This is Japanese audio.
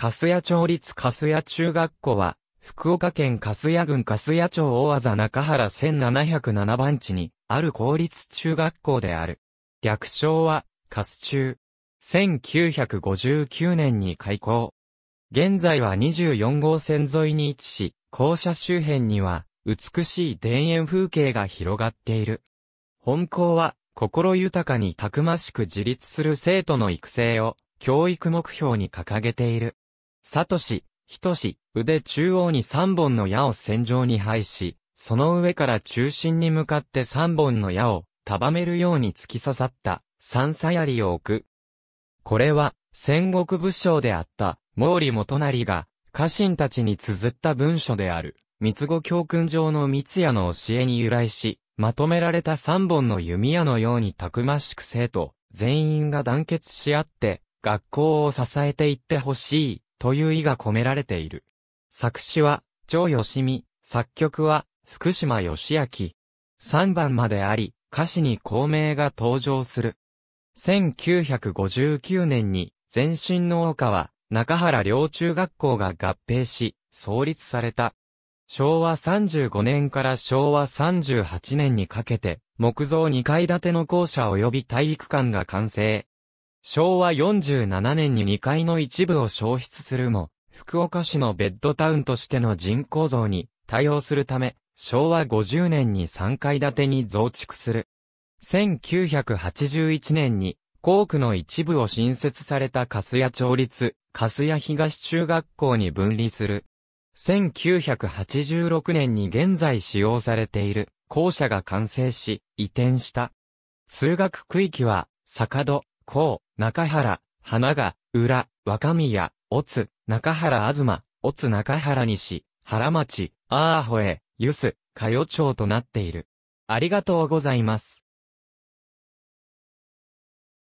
カスヤ町立カスヤ中学校は、福岡県カスヤ郡カスヤ町大和中原1707番地に、ある公立中学校である。略称は、カス中。1959年に開校。現在は24号線沿いに位置し、校舎周辺には、美しい田園風景が広がっている。本校は、心豊かにたくましく自立する生徒の育成を、教育目標に掲げている。サトシ、ヒトシ、腕中央に3本の矢を線場に配し、その上から中心に向かって3本の矢を束めるように突き刺さった三叉槍を置く。これは戦国武将であった毛利元成が家臣たちに綴った文書である三つ子教訓上の三つ矢の教えに由来し、まとめられた三本の弓矢のようにたくましく生徒全員が団結し合って学校を支えていってほしいという意が込められている。作詞は、長吉美、作曲は、福島義明。3番まであり、歌詞に孔明が登場する。1959年に、前身の岡は、中原両中学校が合併し、創立された。昭和35年から昭和38年にかけて、木造2階建ての校舎及び体育館が完成。昭和47年に2階の一部を消失するも、福岡市のベッドタウンとしての人口増に対応するため、昭和50年に3階建てに増築する。1981年に、校区の一部を新設されたカスヤ町立、カスヤ東中学校に分離する。1986年に現在使用されている校舎が完成し、移転した。通学区域は、坂戸、甲、中原、花が、裏、若宮、おつ、中原東、おつ中原西、原町、あーほえ、ゆす、かよ町となっている。ありがとうございます。